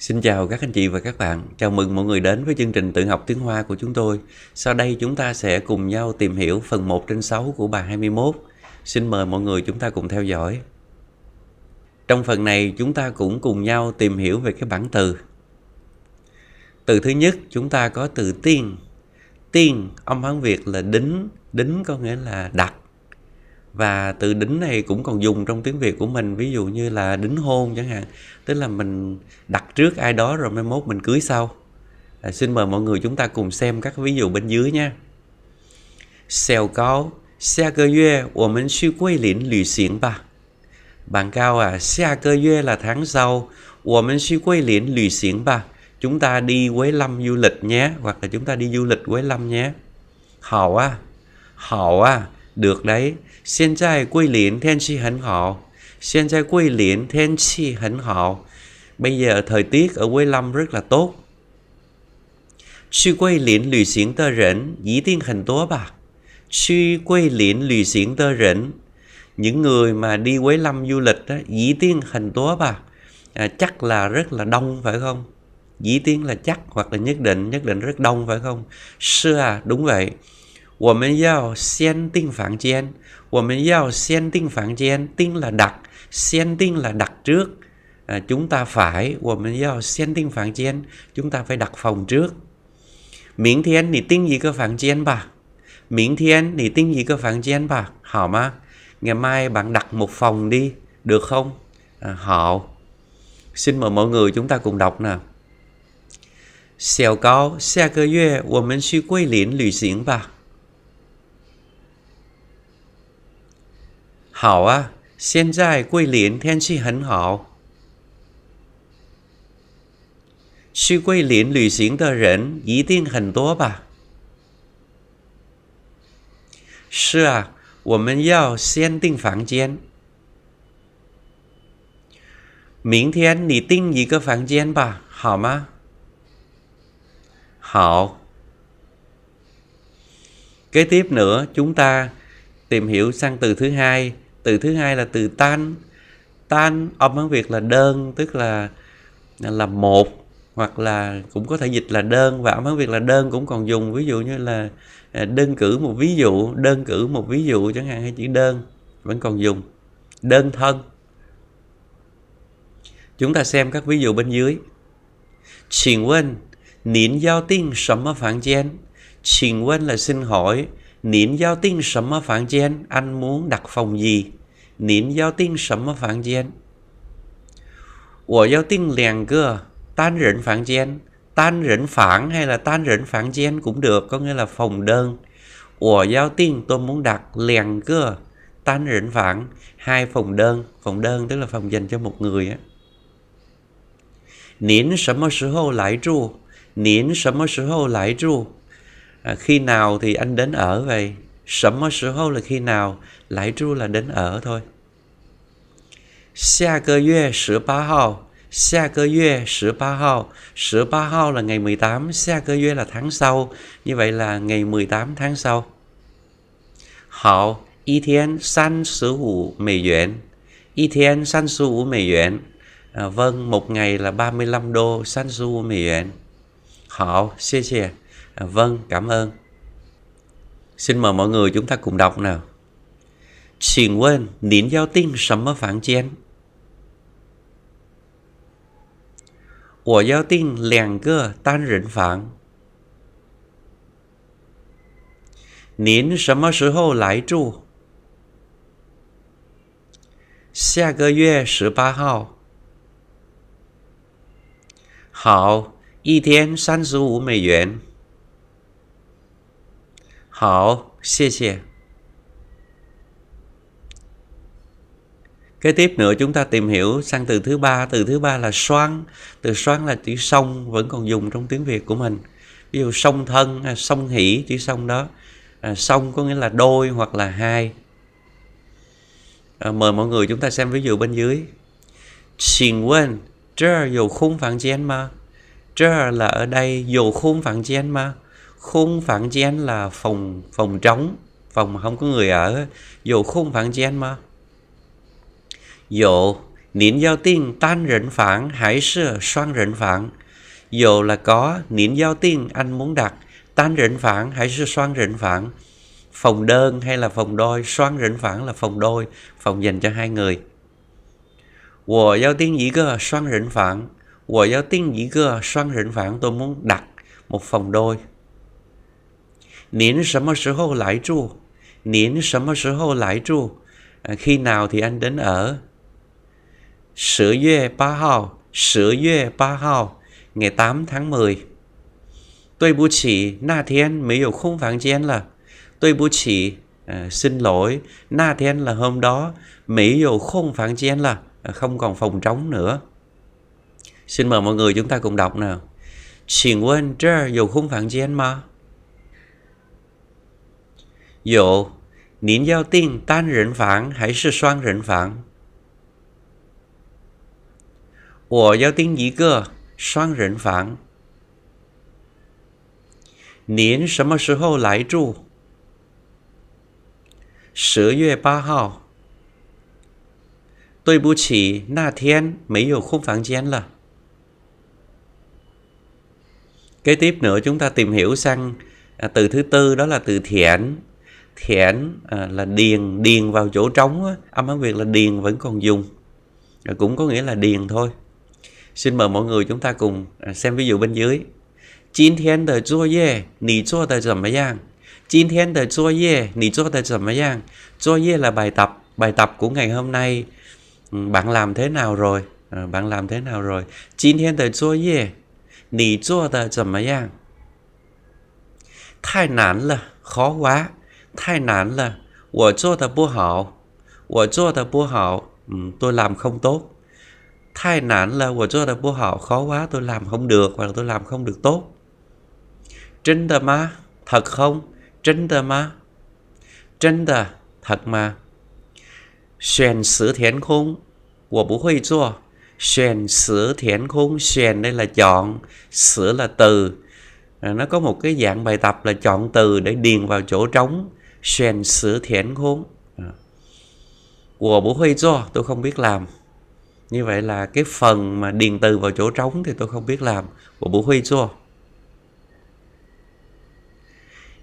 Xin chào các anh chị và các bạn. Chào mừng mọi người đến với chương trình tự học tiếng Hoa của chúng tôi. Sau đây chúng ta sẽ cùng nhau tìm hiểu phần 1 trên 6 của bài 21. Xin mời mọi người chúng ta cùng theo dõi. Trong phần này chúng ta cũng cùng nhau tìm hiểu về cái bảng từ. Từ thứ nhất chúng ta có từ tiên. Tiên, âm Hán Việt là đính, đính có nghĩa là đặt và từ đính này cũng còn dùng trong tiếng việt của mình ví dụ như là đính hôn chẳng hạn tức là mình đặt trước ai đó rồi mai mốt mình cưới sau à, xin mời mọi người chúng ta cùng xem các ví dụ bên dưới nha xèo cao xe cơ yue của mình suy quay lĩnh lụy xiển ba bạn cao à xe cơ yue là tháng sau của mình suy quay lĩnh lụy xiển ba chúng ta đi quế lâm du lịch nhé hoặc là chúng ta đi du lịch quế lâm nhé hậu à hậu à được đấy 现在桂林天气很好. Hiện tại Quy Liên thiên chi hẳn Bây giờ thời tiết ở Quế Lâm rất là tốt. Sư Quế Liên lùi xuyến tơ rỉnh, dĩ tiên hành tố bà. Sư Quế Liên lùi xuyến tơ rỉnh. Những người mà đi Quế Lâm du lịch đó, dĩ tiên hành tố bà. À, chắc là rất là đông phải không? Dĩ tiên là chắc hoặc là nhất định, nhất định rất đông phải không? Sư à, đúng vậy. 我们要先订房间，我们要先订房间，订 là đặt, 先订 là đặt trước. chúng ta phải, chúng ta phải đặt phòng trước. Miễn thiên, nì tinh gì cơ phản chiến bà? Miễn thiên, nì tinh gì cơ phản chiến bà? Họ mà, ngày mai bạn đặt một phòng đi, được không? À, Xin mời mọi người chúng ta cùng đọc nè. Xèo cao, xa cơ yue, 我们去桂林旅行吧。好啊，现在桂林天气很好。去桂林旅行的人一定很多吧？是啊，我们要先订房间。明天你订一个房间吧，好吗？好。Kế tiếp nữa, chúng ta tìm hiểu sang từ thứ hai từ thứ hai là từ tan tan âm hán việt là đơn tức là là một hoặc là cũng có thể dịch là đơn và âm hán việt là đơn cũng còn dùng ví dụ như là à, đơn cử một ví dụ đơn cử một ví dụ chẳng hạn hay chữ đơn vẫn còn dùng đơn thân chúng ta xem các ví dụ bên dưới Xin quên nín giao tin sấm mà phản chen Xin quên là xin hỏi nín giao tin sấm mà phản chen anh muốn đặt phòng gì 您要订什么房间？我要订两个单人房间，单人 phản hay là 单人 phản cũng được, có nghĩa là phòng đơn. Ủa tôi muốn đặt liền cơ tan hai phòng đơn phòng đơn tức là phòng dành cho một người á nín sớm à, khi nào thì anh đến ở vậy 什么时候 là khi nào, lãi tru là đến ở thôi. 下个月十八号，下个月十八号，十八号 là ngày 18, 下个月 là tháng sau, như vậy là ngày mười tám tháng sau. Hảo, y thiên san sứ hủ mề yuan, y thiên san sứ hủ mề yuan. À, vâng, một ngày là 35 đô san sứ hủ mề yuan. Hảo, xie xie. À, vâng, cảm ơn. Xin mời mọi người chúng ta cùng đọc nào. Xin quên, nín giao tin sắm mơ phản chén. 我要订两个单人房。您什么时候来住？下个月十八号。好，一天三十五美元。好，谢谢。Kế tiếp nữa chúng ta tìm hiểu sang từ thứ ba, từ thứ ba là xoan, từ xoan là chữ sông vẫn còn dùng trong tiếng Việt của mình. Ví dụ sông thân, à, sông hỷ chữ sông đó. À, sông có nghĩa là đôi hoặc là hai. À, mời mọi người chúng ta xem ví dụ bên dưới. Xin quên, trơ dù khung phản chiến ma, Trơ là ở đây dù khung phản chiến ma khung phản gen là phòng phòng trống phòng không có người ở dù khung phản gen mà dù nín giao tiên tan rỉnh phản hãy sơ xoan rỉnh phản dù là có nín giao tiên anh muốn đặt tan rỉnh phản hãy sơ xoan rỉnh phản phòng đơn hay là phòng đôi xoan rỉnh phản là phòng đôi phòng dành cho hai người của giao tiên dĩ cơ xoan rỉnh phản của giao tiên dĩ cơ xoan rỉnh phản tôi muốn đặt một phòng đôi 您什么时候来住？您什么时候来住？À, nào thì anh đến ở? 10 yue 8 hao, 10 yue 8 hao, ngày 8 tháng 10. Tôi bù chỉ, na thiên mới hiểu không phản chén là. Tôi bù chỉ, à, xin lỗi, na thiên là hôm đó, mỹ hiểu không phản chén là, à, không còn phòng trống nữa. Xin mời mọi người chúng ta cùng đọc nào. Xin quên, trơ dù không phản chén mà. 有，您要订单人房还是双人房？我要订一个双人房。您什么时候来住？十月八号。对不起，那天没有空房间了. Kế tiếp nữa chúng ta tìm hiểu sang à, từ thứ tư đó là từ thiện khẽn à, là điền điền vào chỗ trống á, âm hán việt là điền vẫn còn dùng à, cũng có nghĩa là điền thôi xin mời mọi người chúng ta cùng à, xem ví dụ bên dưới Chín thiên tờ chua ye, nì chua tờ dầm mấy giang. Chín thiên tờ chua ye, nì chua tờ dầm mấy giang. Chua ye là bài tập, bài tập của ngày hôm nay. Ừ, bạn làm thế nào rồi? À, bạn làm thế nào rồi? Chín thiên tờ chua ye, nì chua tờ dầm mấy giang. Thái nản là khó quá. 太难了，我做的不好，我做的不好，um, ừ, tôi làm không tốt. tôi là bố hảo khó quá tôi làm không được hoặc tôi làm không được tốt. Trên tờ ma, thật không? Trên tờ ma. Trên tờ, thật mà. Xuyên đây là chọn, sử là từ. À, nó có một cái dạng bài tập là chọn từ để điền vào chỗ trống Xuyên sứ thiến khốn Của bố huy do tôi không biết làm Như vậy là cái phần mà điền từ vào chỗ trống thì tôi không biết làm Của bố huy do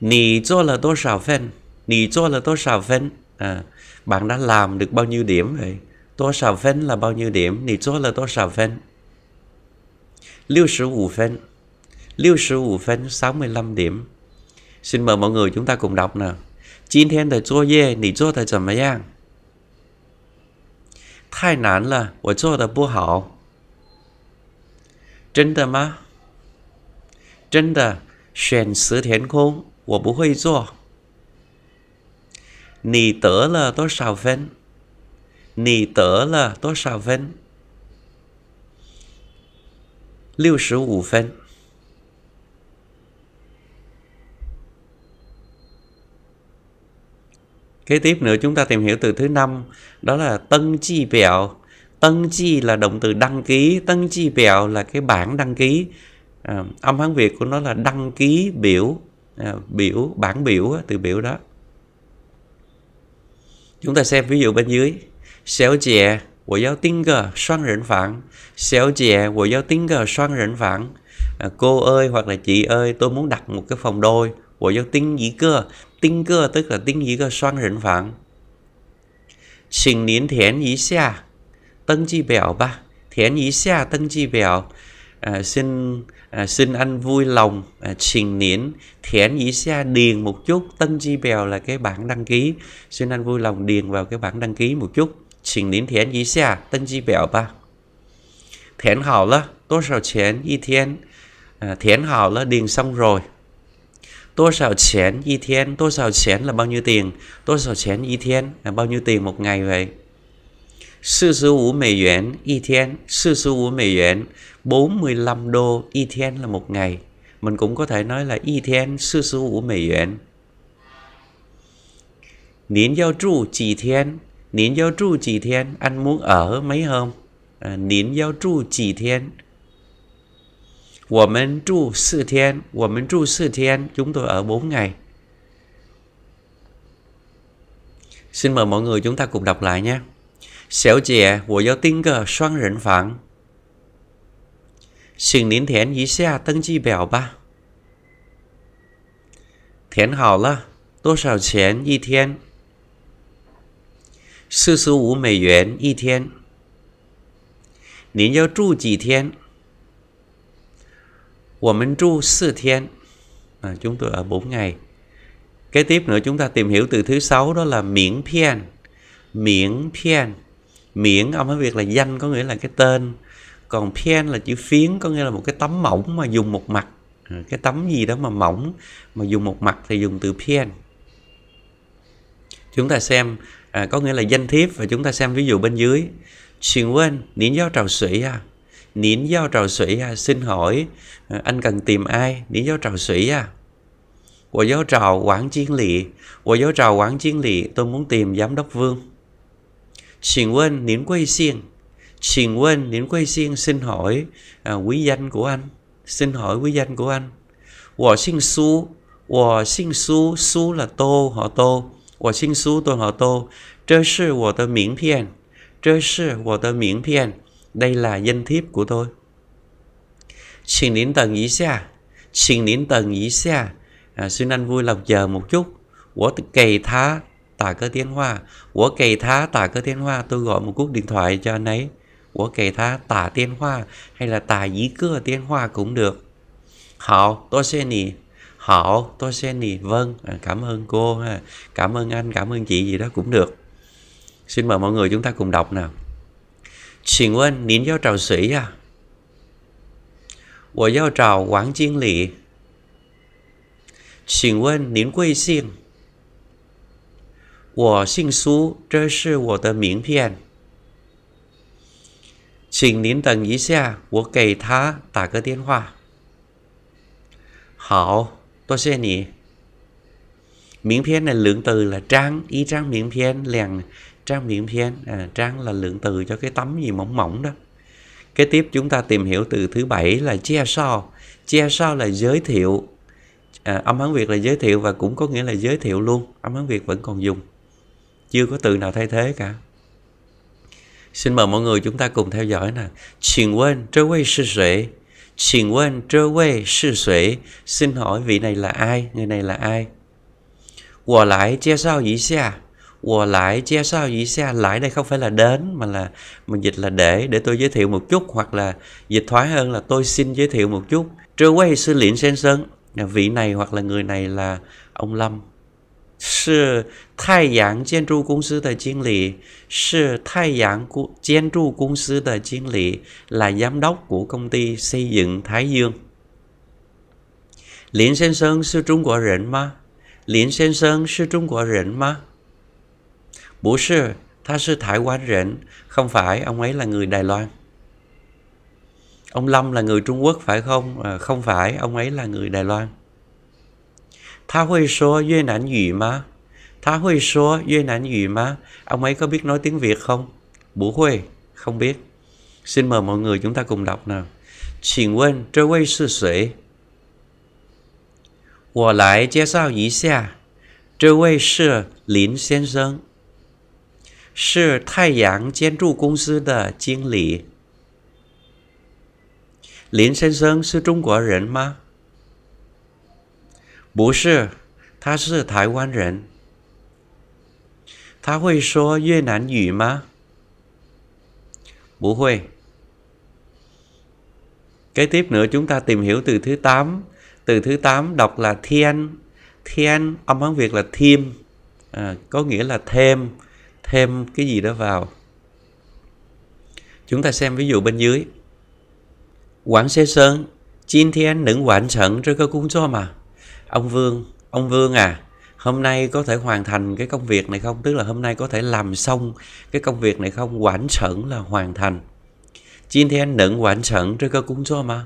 Nì do là tôi xào phân Nì do là tôi xào phân à, Bạn đã làm được bao nhiêu điểm vậy Tôi xào phân là bao nhiêu điểm Nì do là tôi xào phân 65 phân 65 phân 65 điểm Xin mời mọi người chúng ta cùng đọc nào 今天的作业你做的怎么样？太难了，我做的不好。真的吗？真的，选词填空我不会做。你得了多少分？你得了多少分？六十五分。Kế tiếp nữa chúng ta tìm hiểu từ thứ năm đó là tân chi bèo. Tân chi là động từ đăng ký, tân chi bèo là cái bản đăng ký. À, âm Hán Việt của nó là đăng ký biểu, à, biểu bản biểu từ biểu đó. Chúng ta xem ví dụ bên dưới. Xéo chè, của giáo tiếng gờ xoan rỉnh phản. Xéo chè, của giáo tiếng gờ xoan rỉnh phản. À, cô ơi hoặc là chị ơi, tôi muốn đặt một cái phòng đôi 我要订一个，订个 tức là 订一个双人房。请您填一下登记表吧，填一下登记表。À, xin à, xin anh vui lòng à, trình niễn thiển dĩ xa điền một chút tân chi bèo là cái bản đăng ký xin anh vui lòng điền vào cái bản đăng ký một chút trình niễn thiển dĩ xa tân chi bèo ba thiển hảo là tốt sao chén y thiên à, thiển hảo là điền xong rồi 多少钱一天多少钱 là bao nhiêu tiền 多少钱一天 là bao nhiêu tiền một ngày vậy 45美元一天45美元45 đô y thiên là một ngày mình cũng có thể nói là y thiên sư sư vũ mỹ yuan Nín giao trụ chỉ thiên Nín giao trụ chỉ thiên Anh muốn ở mấy hôm à, Nín giao trụ chỉ thiên 我们住四天，我们住四天，chúng tôi ở bốn ngày。xin mời mọi người chúng ta cùng đọc lại nhé。小姐，我要订个双人房，请您填一下登记表吧。填好了，多少钱一天？四十五美元一天。您要住几天？我们住四天 à, chúng tôi ở bốn ngày kế tiếp nữa chúng ta tìm hiểu từ thứ sáu đó là miễn pian miễn pian miễn ông nói việc là danh có nghĩa là cái tên còn pian là chữ phiến có nghĩa là một cái tấm mỏng mà dùng một mặt cái tấm gì đó mà mỏng mà dùng một mặt thì dùng từ pian chúng ta xem à, có nghĩa là danh thiếp và chúng ta xem ví dụ bên dưới xin quên nín giáo trào sĩ à nín giao trào sủy à, xin hỏi à, anh cần tìm ai nín giao trào sủy à của giáo trào quản chiến lị của giáo trào quản chiến lị tôi muốn tìm giám đốc vương xin quên nín quay xiên xin quên nín quay xiên xin hỏi à, quý danh của anh xin hỏi quý danh của anh của xin su của xin su su là tô họ tô của xin su tôi họ tô trơ sư của tôi miễn phiền trơ sư của tôi miễn phiền đây là dân thiếp của tôi. Xin đến tầng ý xe. Xin đến tầng ý xe. À, xin anh vui lòng chờ một chút. Của kỳ thá tả cơ tiếng hoa. Của kỳ thá tả cơ tiếng hoa. Tôi gọi một cuộc điện thoại cho anh ấy. Của kỳ thá tả tiên hoa hay là tả dí cưa tiên hoa cũng được. Hảo, tôi sẽ nì. Hảo, tôi sẽ nì. Vâng, à, cảm ơn cô. Ha. Cảm ơn anh, cảm ơn chị gì đó cũng được. Xin mời mọi người chúng ta cùng đọc nào. 请问您要找谁呀？我要找王经理。请问您贵姓？我姓苏，这是我的名片。请您等一下，我给他打个电话。好，多谢你。miếng phiên này lượng từ là trang y trang miếng phiên liền trang miếng phiên à, trang là lượng từ cho cái tấm gì mỏng mỏng đó kế tiếp chúng ta tìm hiểu từ thứ bảy là che so che so là giới thiệu à, âm hán việt là giới thiệu và cũng có nghĩa là giới thiệu luôn âm hán việt vẫn còn dùng chưa có từ nào thay thế cả xin mời mọi người chúng ta cùng theo dõi nè xin quên trớ quay sư sệ xin quên trớ quay sư sệ xin hỏi vị này là ai người này là ai 我来介绍一下我 lại che sao gì xa lại đây không phải là đến mà là mình dịch là để để tôi giới thiệu một chút hoặc là dịch thoái hơn là tôi xin giới thiệu một chút trơ quay sư liễn sen sơn à, vị này hoặc là người này là ông lâm sư thái giảng kiến trú công sư tài chiến lý sư thái giảng kiến trú công sư tài chiến lý là giám đốc của công ty xây dựng thái dương liễn sen sơn sư trung của rệnh mà 林先生是中国人吗？不是，他是台湾人，không phải ông ấy là người Đài Loan. Ông Lâm là người Trung Quốc phải không? À, không phải, ông ấy là người Đài Loan. Tha Huy số Duy Nản Dụy mà. Tha Huy số Duy Nản Dụy mà. Ông ấy có biết nói tiếng Việt không? Bố Huy, không biết. Xin mời mọi người chúng ta cùng đọc nào. Xin quên, trôi quay sư sĩ. 我来介绍一下，这位是林先生，是太阳建筑公司的经理。林先生是中国人吗？不是，他是台湾人。他会说越南语吗？不会。kế tiếp nữa chúng ta tìm hiểu từ thứ từ thứ 8 đọc là thiên thiên âm hán việt là thêm à, có nghĩa là thêm thêm cái gì đó vào chúng ta xem ví dụ bên dưới quảng xe sơn chín Thiên nữ quản sẵn rồi cơ cung cho mà Ông Vương, ông Vương à Hôm nay có thể hoàn thành cái công việc này không? Tức là hôm nay có thể làm xong cái công việc này không? Quản sẵn là hoàn thành chín Thiên nữ quản sẵn rồi cơ cung cho mà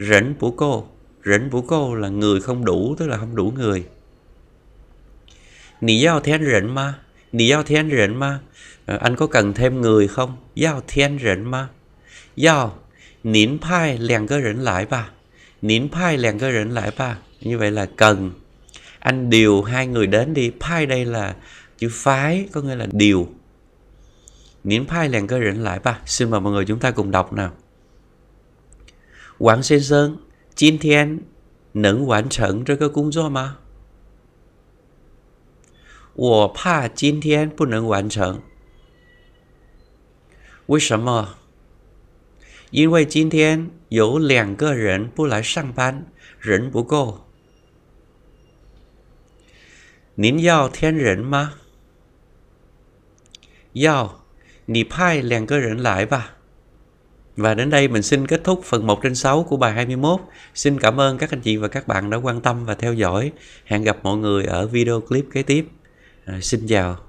rỉnh của cô rỉnh của cô là người không đủ tức là không đủ người nì giao thiên rỉnh ma, nì giao thiên rỉnh ma, à, anh có cần thêm người không giao thiên rỉnh ma, giao nín phai liền cơ rỉnh lại bà nín phai liền cơ rỉnh lại bà như vậy là cần anh điều hai người đến đi phai đây là chữ phái có nghĩa là điều nín phai liền cơ rỉnh lại bà xin mời mọi người chúng ta cùng đọc nào 王先生，今天能完成这个工作吗？我怕今天不能完成。为什么？因为今天有两个人不来上班，人不够。您要添人吗？要，你派两个人来吧。Và đến đây mình xin kết thúc phần 1 trên 6 của bài 21. Xin cảm ơn các anh chị và các bạn đã quan tâm và theo dõi. Hẹn gặp mọi người ở video clip kế tiếp. À, xin chào.